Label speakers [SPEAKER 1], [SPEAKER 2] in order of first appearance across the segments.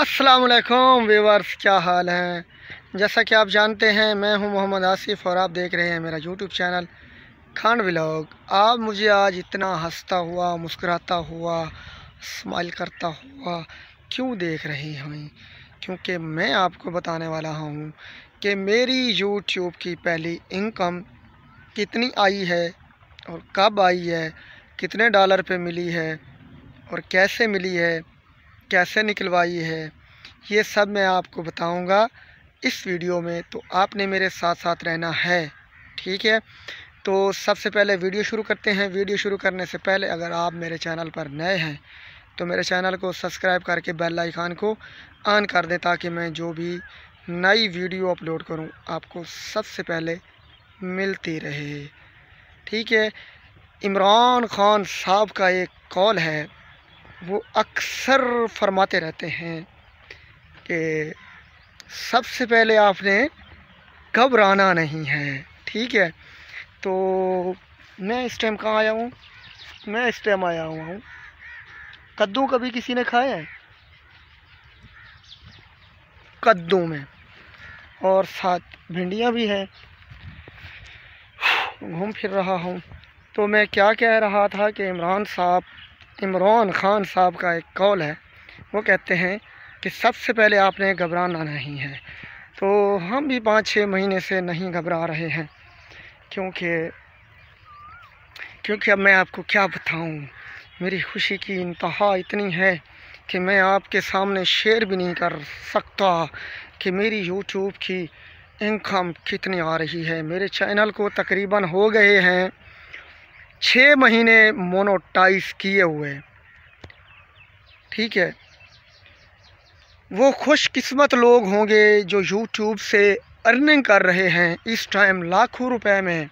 [SPEAKER 1] असलम व्यवर्स क्या हाल है जैसा कि आप जानते हैं मैं हूं मोहम्मद आसिफ और आप देख रहे हैं मेरा यूट्यूब चैनल खान व्लॉग आप मुझे आज इतना हंसता हुआ मुस्कुराता हुआ स्माइल करता हुआ क्यों देख रही हैं क्योंकि मैं आपको बताने वाला हूं कि मेरी यूट्यूब की पहली इनकम कितनी आई है और कब आई है कितने डॉलर पे मिली है और कैसे मिली है कैसे निकलवाई है ये सब मैं आपको बताऊंगा इस वीडियो में तो आपने मेरे साथ साथ रहना है ठीक है तो सबसे पहले वीडियो शुरू करते हैं वीडियो शुरू करने से पहले अगर आप मेरे चैनल पर नए हैं तो मेरे चैनल को सब्सक्राइब करके बेल आइकान को ऑन कर दें ताकि मैं जो भी नई वीडियो अपलोड करूं आपको सबसे पहले मिलती रहे ठीक है इमरान खान साहब का एक कॉल है वो अक्सर फरमाते रहते हैं कि सबसे पहले आपने घबराना नहीं है ठीक है तो मैं इस टाइम कहाँ आया हूँ मैं इस टाइम आया हुआ हूँ कद्दू कभी किसी ने खाया है कद्दू में और साथ भिंडियाँ भी हैं घूम फिर रहा हूँ तो मैं क्या कह रहा था कि इमरान साहब इमरान खान साहब का एक कॉल है वो कहते हैं कि सबसे पहले आपने घबराना नहीं है तो हम भी पाँच छः महीने से नहीं घबरा रहे हैं क्योंकि क्योंकि अब मैं आपको क्या बताऊं मेरी खुशी की इंतहा इतनी है कि मैं आपके सामने शेयर भी नहीं कर सकता कि मेरी YouTube की इनकम कितनी आ रही है मेरे चैनल को तकरीबन हो गए हैं छः महीने मोनोटाइज किए हुए ठीक है वो खुशकिस्मत लोग होंगे जो यूट्यूब से अर्निंग कर रहे हैं इस टाइम लाखों रुपए में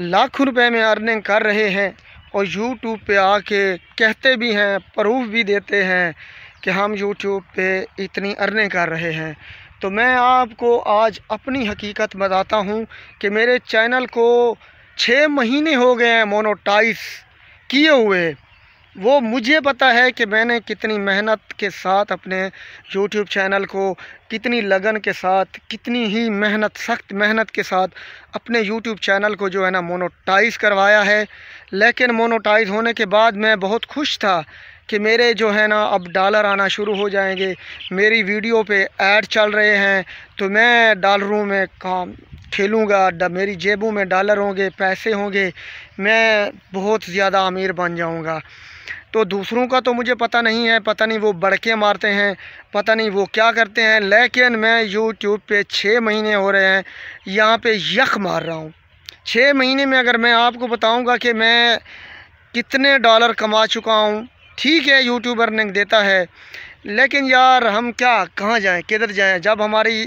[SPEAKER 1] लाखों रुपए में अर्निंग कर रहे हैं और यूट्यूब पे आके कहते भी हैं प्रूफ भी देते हैं कि हम यूट्यूब पे इतनी अर्निंग कर रहे हैं तो मैं आपको आज अपनी हकीकत बताता हूँ कि मेरे चैनल को छः महीने हो गए हैं मोनोटाइज किए हुए वो मुझे पता है कि मैंने कितनी मेहनत के साथ अपने यूट्यूब चैनल को कितनी लगन के साथ कितनी ही मेहनत सख्त मेहनत के साथ अपने यूट्यूब चैनल को जो है ना मोनोटाइज करवाया है लेकिन मोनोटाइज होने के बाद मैं बहुत खुश था कि मेरे जो है ना अब डॉलर आना शुरू हो जाएंगे मेरी वीडियो पे ऐड चल रहे हैं तो मैं डालरों में काम खेलूँगा मेरी जेबों में डॉलर होंगे पैसे होंगे मैं बहुत ज़्यादा अमीर बन जाऊँगा तो दूसरों का तो मुझे पता नहीं है पता नहीं वो बड़के मारते हैं पता नहीं वो क्या करते हैं लेकिन मैं यूट्यूब पे छः महीने हो रहे हैं यहाँ पे यख मार रहा हूँ छः महीने में अगर मैं आपको बताऊँगा कि मैं कितने डॉलर कमा चुका हूँ ठीक है यूट्यूब अर्निंग देता है लेकिन यार हम क्या कहाँ जाएं किधर जाएं जब हमारी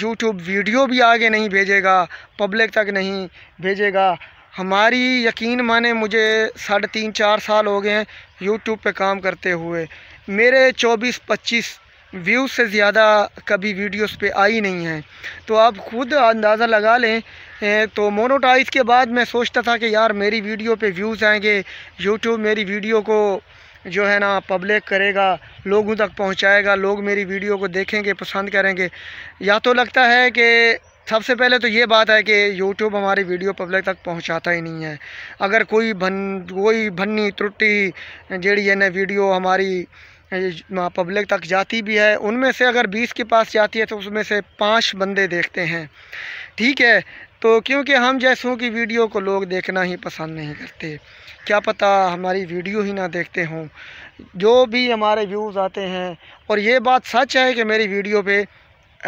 [SPEAKER 1] यूट्यूब वीडियो भी आगे नहीं भेजेगा पब्लिक तक नहीं भेजेगा हमारी यकीन माने मुझे साढ़े तीन चार साल हो गए हैं यूट्यूब पे काम करते हुए मेरे 24-25 व्यूज़ से ज़्यादा कभी वीडियोस पे आई नहीं हैं तो आप खुद अंदाज़ा लगा लें तो मोनोटाइज़ के बाद मैं सोचता था कि यार मेरी वीडियो पे व्यूज़ आएंगे यूट्यूब मेरी वीडियो को जो है ना पब्लिक करेगा लोगों तक पहुंचाएगा लोग मेरी वीडियो को देखेंगे पसंद करेंगे या तो लगता है कि सबसे पहले तो ये बात है कि यूट्यूब हमारी वीडियो पब्लिक तक पहुंचाता ही नहीं है अगर कोई भन कोई भन्नी त्रुटि जड़ी है ना वीडियो हमारी पब्लिक तक जाती भी है उनमें से अगर 20 के पास जाती है तो उसमें से पाँच बंदे देखते हैं ठीक है तो क्योंकि हम जैसों की वीडियो को लोग देखना ही पसंद नहीं करते क्या पता हमारी वीडियो ही ना देखते हों जो भी हमारे व्यूज़ आते हैं और ये बात सच है कि मेरी वीडियो पे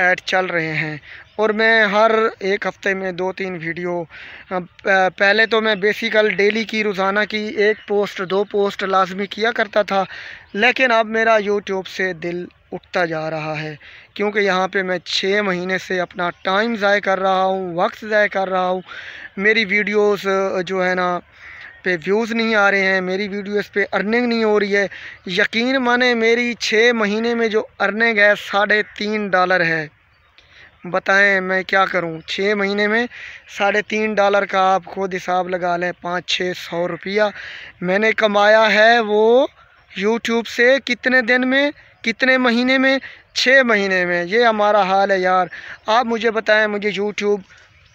[SPEAKER 1] ऐड चल रहे हैं और मैं हर एक हफ़्ते में दो तीन वीडियो पहले तो मैं बेसिकल डेली की रोज़ाना की एक पोस्ट दो पोस्ट लाजमी किया करता था लेकिन अब मेरा यूट्यूब से दिल उठता जा रहा है क्योंकि यहाँ पे मैं छः महीने से अपना टाइम ज़ाय कर रहा हूँ वक्त ज़ाय कर रहा हूँ मेरी वीडियोस जो है ना पे व्यूज़ नहीं आ रहे हैं मेरी वीडियोस पे अर्निंग नहीं हो रही है यकीन माने मेरी छः महीने में जो अर्निंग है साढ़े तीन डॉलर है बताएं मैं क्या करूं छः महीने में साढ़े तीन डॉलर का आप खुद हिसाब लगा लें पाँच छः सौ रुपया मैंने कमाया है वो यूट्यूब से कितने दिन में कितने महीने में छः महीने में ये हमारा हाल है यार आप मुझे बताएं मुझे यूट्यूब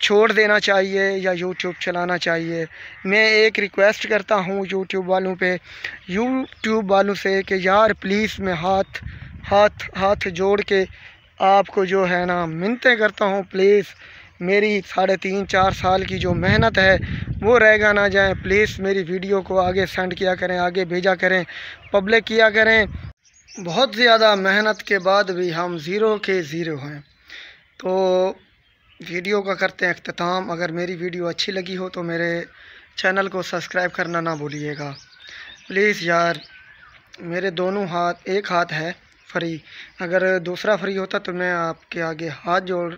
[SPEAKER 1] छोड़ देना चाहिए या यूट्यूब चलाना चाहिए मैं एक रिक्वेस्ट करता हूँ यूट्यूब वालों पर यूट्यूब वालों से कि यार प्लीज़ मैं हाथ हाथ हाथ जोड़ के आपको जो है ना मिनतें करता हूँ प्लीज़ मेरी साढ़े तीन चार साल की जो मेहनत है वो रहेगा ना जाए प्लीज़ मेरी वीडियो को आगे सेंड किया करें आगे भेजा करें पब्लिक किया करें बहुत ज़्यादा मेहनत के बाद भी हम ज़ीरो के ज़ीरो हैं तो वीडियो का करते हैं अख्ताम अगर मेरी वीडियो अच्छी लगी हो तो मेरे चैनल को सब्सक्राइब करना ना भूलिएगा प्लीज़ यार मेरे दोनों हाथ एक हाथ है फ्री अगर दूसरा फ्री होता तो मैं आपके आगे हाथ जोड़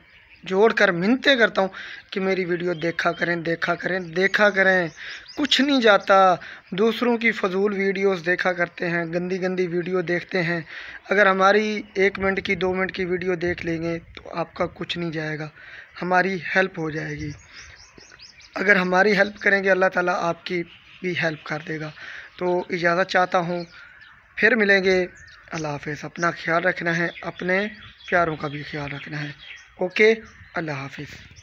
[SPEAKER 1] जोड़ कर मिनते करता हूँ कि मेरी वीडियो देखा करें देखा करें देखा करें कुछ नहीं जाता दूसरों की फजूल वीडियोस देखा करते हैं गंदी गंदी वीडियो देखते हैं अगर हमारी एक मिनट की दो मिनट की वीडियो देख लेंगे तो आपका कुछ नहीं जाएगा हमारी हेल्प हो जाएगी अगर हमारी हेल्प करेंगे अल्लाह ताला आपकी भी हेल्प कर देगा तो इजाज़त चाहता हूँ फिर मिलेंगे अल्लाह हाफिज़ अपना ख्याल रखना है अपने प्यारों का भी ख्याल रखना है ओके अल्लाह हाफिज़